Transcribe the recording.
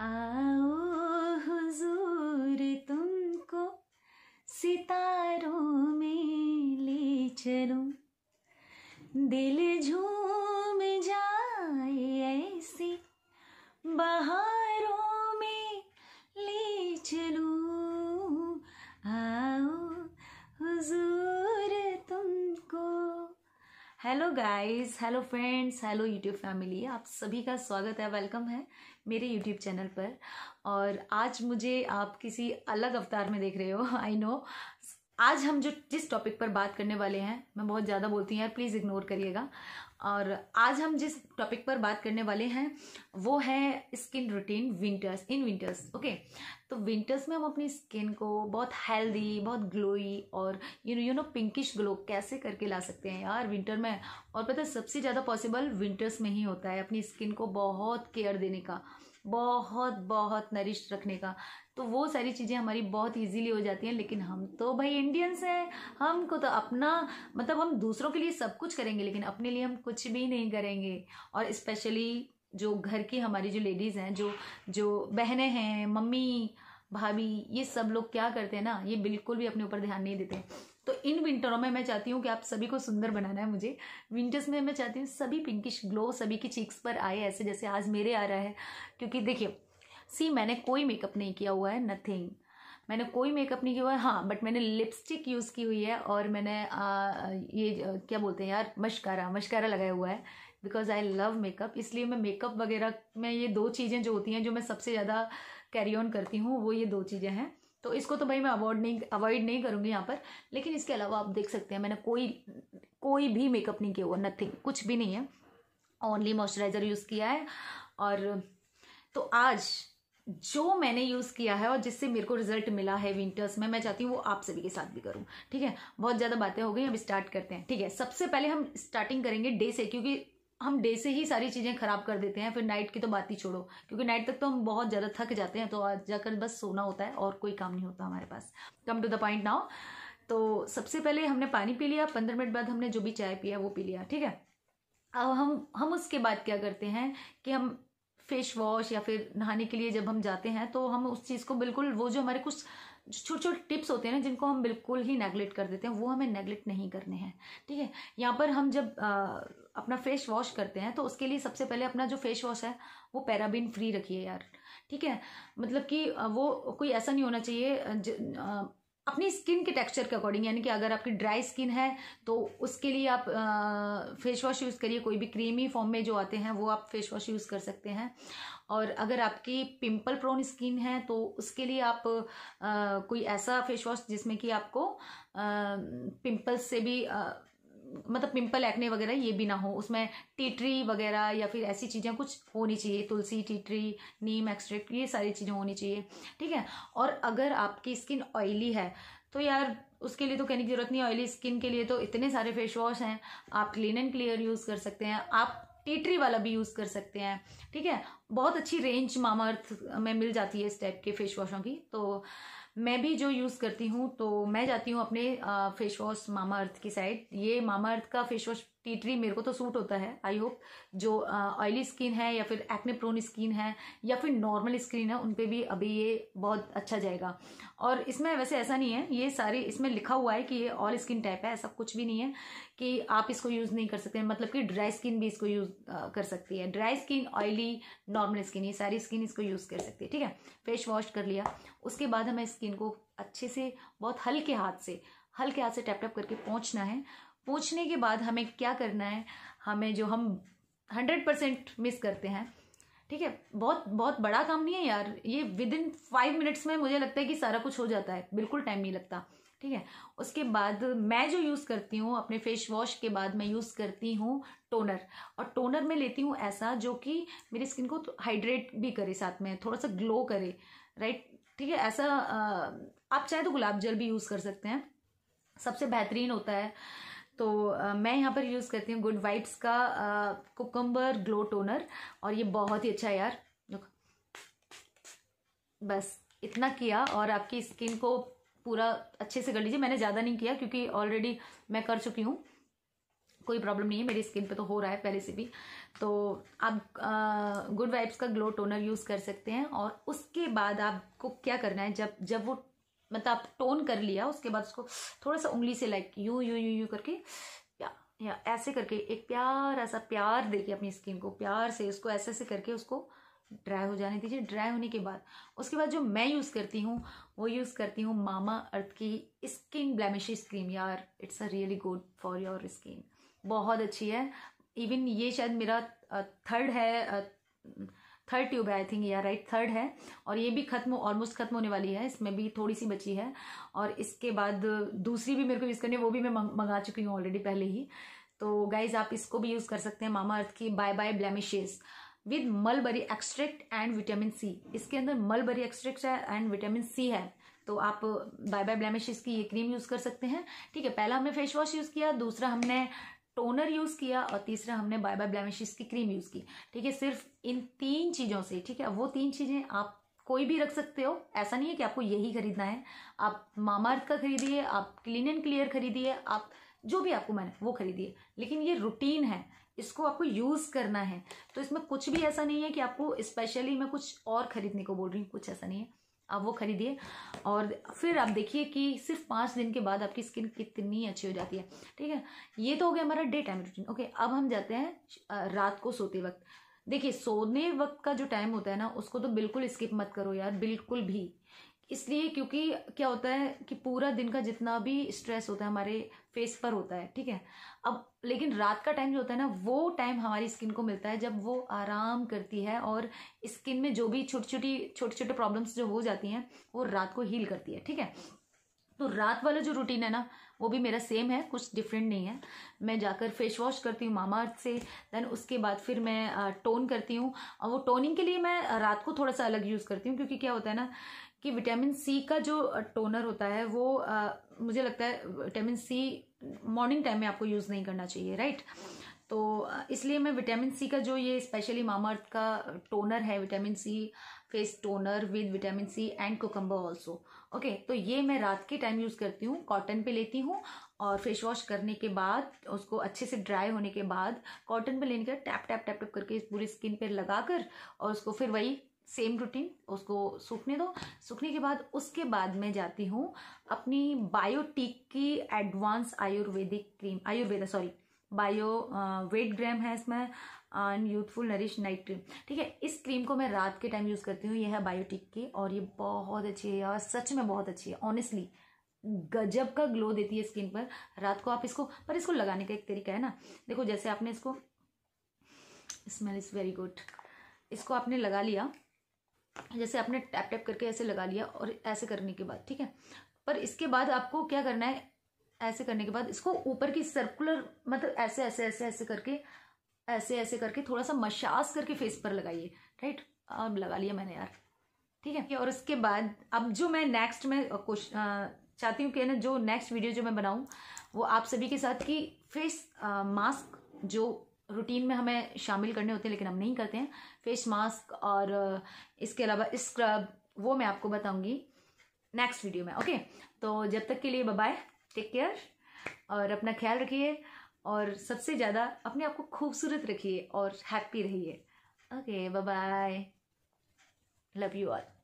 आओ हुजूर तुमको सितारों में ले चलूं दिल झूम hello guys hello friends hello YouTube family आप सभी का स्वागत है वेलकम है मेरे यूट्यूब चैनल पर और आज मुझे आप किसी अलग अवतार में देख रहे हो आई नो आज हम जो जिस टॉपिक पर बात करने वाले हैं मैं बहुत ज़्यादा बोलती हूँ यार प्लीज़ इग्नोर करिएगा और आज हम जिस टॉपिक पर बात करने वाले हैं वो है skin routine winters in winters okay तो विंटर्स में हम अपनी स्किन को बहुत हेल्दी बहुत ग्लोई और you know you know pinkish glow कैसे करके ला सकते हैं यार विंटर में और पता है सबसे ज़्यादा पॉसिबल विंटर्स में ही होता है अपनी स्किन को बहुत केयर देने का बहुत बहुत नरिश रखने का तो वो सारी चीज़ें हमारी बहुत ईजीली हो जाती हैं लेकिन हम तो भाई इंडियंस हैं हमको तो अपना मतलब हम दूसरों के लिए सब कुछ करेंगे लेकिन अपने लिए हम कुछ भी नहीं करेंगे और स्पेशली जो घर की हमारी जो लेडीज़ हैं जो जो बहनें हैं मम्मी भाभी ये सब लोग क्या करते हैं ना ये बिल्कुल भी अपने ऊपर ध्यान नहीं देते तो इन विंटरों में मैं चाहती हूँ कि आप सभी को सुंदर बनाना है मुझे विंटर्स में मैं चाहती हूँ सभी पिंकिश ग्लो सभी की चीक्स पर आए ऐसे जैसे आज मेरे आ रहा है क्योंकि देखिए सी मैंने कोई मेकअप नहीं किया हुआ है नथिंग मैंने कोई मेकअप नहीं किया हुआ है हाँ बट मैंने लिपस्टिक यूज़ की हुई है और मैंने आ, ये क्या बोलते हैं यार मशकारा मशकारा लगाया हुआ है बिकॉज आई लव मेकअप इसलिए मैं मेकअप वगैरह में ये दो चीज़ें जो होती हैं जो मैं सबसे ज़्यादा कैरी ऑन करती हूँ वो ये दो चीज़ें हैं तो इसको तो भाई मैं अवॉइड नहीं अवॉइड नहीं करूँगी यहाँ पर लेकिन इसके अलावा आप देख सकते हैं मैंने कोई कोई भी मेकअप नहीं किया हुआ नथिंग कुछ भी नहीं है ओनली मॉइस्चराइज़र यूज़ किया है और तो आज जो मैंने यूज़ किया है और जिससे मेरे को रिजल्ट मिला है विंटर्स में मैं चाहती हूँ वो आप सभी के साथ भी करूँ ठीक है बहुत ज़्यादा बातें हो गई अब स्टार्ट करते हैं ठीक है सबसे पहले हम स्टार्टिंग करेंगे डे से क्योंकि हम डे से ही सारी चीज़ें खराब कर देते हैं फिर नाइट की तो बात ही छोड़ो क्योंकि नाइट तक तो हम बहुत ज़्यादा थक जाते हैं तो आज जाकर बस सोना होता है और कोई काम नहीं होता हमारे पास come to the point now तो सबसे पहले हमने पानी पी लिया पंद्रह मिनट बाद हमने जो भी चाय पिया वो पी लिया ठीक है अब हम हम उसके बाद क्या करते हैं कि हम फेस वॉश या फिर नहाने के लिए जब हम जाते हैं तो हम उस चीज़ को बिल्कुल वो जो हमारे कुछ छोटे छोटे टिप्स होते हैं ना जिनको हम बिल्कुल ही नेगलेक्ट कर देते हैं वो हमें नेगलेक्ट नहीं करने हैं ठीक है यहाँ पर हम जब आ, अपना फेस वॉश करते हैं तो उसके लिए सबसे पहले अपना जो फेस वॉश है वो पैराबिन फ्री रखिए यार ठीक है मतलब कि वो कोई ऐसा नहीं होना चाहिए ज, आ, अपनी स्किन के टेक्सचर के अकॉर्डिंग यानी कि अगर आपकी ड्राई स्किन है तो उसके लिए आप फेस वॉश यूज़ करिए कोई भी क्रीमी फॉर्म में जो आते हैं वो आप फेस वॉश यूज़ कर सकते हैं और अगर आपकी पिंपल प्रोन स्किन है तो उसके लिए आप आ, कोई ऐसा फेस वॉश जिसमें कि आपको पिंपल्स से भी आ, मतलब पिंपल एक्ने वगैरह ये भी ना हो उसमें टीट्री वगैरह या फिर ऐसी चीज़ें कुछ होनी चाहिए तुलसी टीट्री नीम एक्सट्रैक्ट ये सारी चीज़ें होनी चाहिए ठीक है और अगर आपकी स्किन ऑयली है तो यार उसके लिए तो कहने की ज़रूरत नहीं ऑयली स्किन के लिए तो इतने सारे फेस वॉश हैं आप क्लीन एंड क्लियर यूज़ कर सकते हैं आप टीट्री वाला भी यूज़ कर सकते हैं ठीक है बहुत अच्छी रेंज मामा अर्थ में मिल जाती है इस टाइप के फेस वॉशों की तो मैं भी जो यूज़ करती हूँ तो मैं जाती हूँ अपने फेस वॉश मामा अर्थ की साइड ये मामा अर्थ का फेस वॉश टी ट्री मेरे को तो सूट होता है आई होप जो ऑयली स्किन है या फिर एक्ने प्रोन स्किन है या फिर नॉर्मल स्किन है उन पर भी अभी ये बहुत अच्छा जाएगा और इसमें वैसे ऐसा नहीं है ये सारी इसमें लिखा हुआ है कि ये ऑल स्किन टाइप है ऐसा कुछ भी नहीं है कि आप इसको यूज़ नहीं कर सकते मतलब कि ड्राई स्किन भी इसको यूज़ कर सकती है dry skin oily normal skin ये सारी स्किन इसको यूज़ कर सकती है ठीक है फेस वॉश कर लिया उसके बाद हमें स्किन को अच्छे से बहुत हल्के हाथ से हल्के हाथ से टैप टैप करके पहुँचना है पूछने के बाद हमें क्या करना है हमें जो हम हंड्रेड परसेंट मिस करते हैं ठीक है बहुत बहुत बड़ा काम नहीं है यार ये विद इन फाइव मिनट्स में मुझे लगता है कि सारा कुछ हो जाता है बिल्कुल टाइम नहीं लगता ठीक है उसके बाद मैं जो यूज़ करती हूँ अपने फेस वॉश के बाद मैं यूज़ करती हूँ टोनर और टोनर में लेती हूँ ऐसा जो कि मेरी स्किन को हाइड्रेट तो भी करे साथ में थोड़ा सा ग्लो करे राइट ठीक है ऐसा आप चाहे तो गुलाब जल भी यूज़ कर सकते हैं सबसे बेहतरीन होता है तो आ, मैं यहाँ पर यूज़ करती हूँ गुड वाइब्स का कुकम्बर ग्लो टोनर और ये बहुत ही अच्छा है यार बस इतना किया और आपकी स्किन को पूरा अच्छे से कर लीजिए मैंने ज़्यादा नहीं किया क्योंकि ऑलरेडी मैं कर चुकी हूँ कोई प्रॉब्लम नहीं है मेरी स्किन पे तो हो रहा है पहले से भी तो आप गुड वाइब्स का ग्लो टोनर यूज़ कर सकते हैं और उसके बाद आपको क्या करना है जब जब वो मतलब टोन कर लिया उसके बाद उसको थोड़ा सा उंगली से like you you you you करके या या ऐसे करके एक प्यार ऐसा प्यार देके अपनी स्किन को प्यार से उसको ऐसे ऐसे करके उसको ड्राई हो जाने दीजिए ड्राई होने के बाद उसके बाद जो मैं यूज़ करती हूँ वो यूज़ करती हूँ मामा अर्थ की स्किन ब्लैमिश क्रीम यार it's a really good for your skin बहुत अच्छी है इवन ये शायद मेरा थर्ड है थर्ड ट्यूब है आई थिंक या राइट थर्ड है और ये भी खत्म ऑलमोस्ट खत्म होने वाली है इसमें भी थोड़ी सी बची है और इसके बाद दूसरी भी मेरे को यूज़ करनी है वो भी मैं मंगा चुकी हूँ ऑलरेडी पहले ही तो गाइज आप इसको भी यूज़ कर सकते हैं मामा अर्थ की bye bye blemishes with mulberry extract and vitamin C इसके अंदर मलबरी एक्सट्रैक्ट है एंड विटामिन सी है तो आप बाय बाय ब्लैमिश की ये क्रीम यूज़ कर सकते हैं ठीक है पहला हमने फेस वॉश यूज़ किया दूसरा हमने टोनर यूज किया और तीसरा हमने बाय बाय ब्लैमिशिस की क्रीम यूज की ठीक है सिर्फ इन तीन चीजों से ठीक है वो तीन चीजें आप कोई भी रख सकते हो ऐसा नहीं है कि आपको यही खरीदना है आप मामाअर्थ का खरीदिए आप क्लीन एंड क्लियर खरीदिए आप जो भी आपको मैंने वो खरीदिए लेकिन ये रूटीन है इसको आपको यूज करना है तो इसमें कुछ भी ऐसा नहीं है कि आपको स्पेशली मैं कुछ और खरीदने को बोल रही हूँ कुछ ऐसा नहीं है आप वो खरीदिए और फिर आप देखिए कि सिर्फ पाँच दिन के बाद आपकी स्किन कितनी अच्छी हो जाती है ठीक है ये तो हो गया हमारा डे टाइम रूटीन ओके अब हम जाते हैं रात को सोते वक्त देखिए सोने वक्त का जो टाइम होता है ना उसको तो बिल्कुल स्किप मत करो यार बिल्कुल भी इसलिए क्योंकि क्या होता है कि पूरा दिन का जितना भी स्ट्रेस होता है हमारे फेस पर होता है ठीक है अब लेकिन रात का टाइम जो होता है ना वो टाइम हमारी स्किन को मिलता है जब वो आराम करती है और स्किन में जो भी छोटी छोटी छोटे छोटे प्रॉब्लम्स जो हो जाती हैं वो रात को हील करती है ठीक है तो रात वाला जो रूटीन है ना वो भी मेरा सेम है कुछ डिफरेंट नहीं है मैं जाकर फेस वॉश करती हूँ मामा अर्थ से देन उसके बाद फिर मैं टोन करती हूँ और वो टोनिंग के लिए मैं रात को थोड़ा सा अलग यूज़ करती हूँ क्योंकि क्या होता है ना कि विटामिन सी का जो टोनर होता है वो आ, मुझे लगता है विटामिन सी मॉर्निंग टाइम में आपको यूज़ नहीं करना चाहिए राइट तो इसलिए मैं विटामिन सी का जो ये स्पेशली मामाअर्थ का टोनर है vitamin C face toner with vitamin C and cucumber also okay तो ये मैं रात के टाइम यूज़ करती हूँ कॉटन पे लेती हूँ और फेस वॉश करने के बाद उसको अच्छे से ड्राई होने के बाद कॉटन पे लेकर टैप टैप टैप टैप करके पूरी स्किन पे लगा कर और उसको फिर वही सेम रूटीन उसको सूखने दो सूखने के बाद उसके बाद मैं जाती हूँ अपनी बायोटिक की advance Ayurvedic cream Ayurveda sorry bio wheat germ है इसमें and youthful nourish night cream ठीक है इस क्रीम को मैं रात के टाइम यूज़ करती हूँ यह है बायोटिक की और ये बहुत अच्छी है और सच में बहुत अच्छी है ऑनेस्टली गजब का ग्लो देती है स्किन पर रात को आप इसको पर इसको लगाने का एक तरीका है ना देखो जैसे आपने इसको स्मेल इज़ वेरी गुड इसको आपने लगा लिया जैसे आपने टैप टैप करके ऐसे लगा लिया और ऐसे करने के बाद ठीक है पर इसके बाद आपको क्या करना है ऐसे करने के बाद इसको ऊपर की सर्कुलर मतलब ऐसे ऐसे ऐसे ऐसे करके ऐसे ऐसे करके थोड़ा सा मशाज करके फेस पर लगाइए राइट अब लगा लिया मैंने यार ठीक है और इसके बाद अब जो मैं नेक्स्ट में कुछ चाहती हूँ कि ना जो नेक्स्ट वीडियो जो मैं बनाऊँ वो आप सभी के साथ की फेस मास्क जो रूटीन में हमें शामिल करने होते हैं लेकिन हम नहीं करते हैं फेस मास्क और इसके अलावा स्क्रब वो मैं आपको बताऊंगी नेक्स्ट वीडियो में ओके तो जब तक के लिए बाय टेक केयर और अपना ख्याल रखिए और सबसे ज़्यादा अपने आप को खूबसूरत रखिए और हैप्पी रहिए okay bye love you all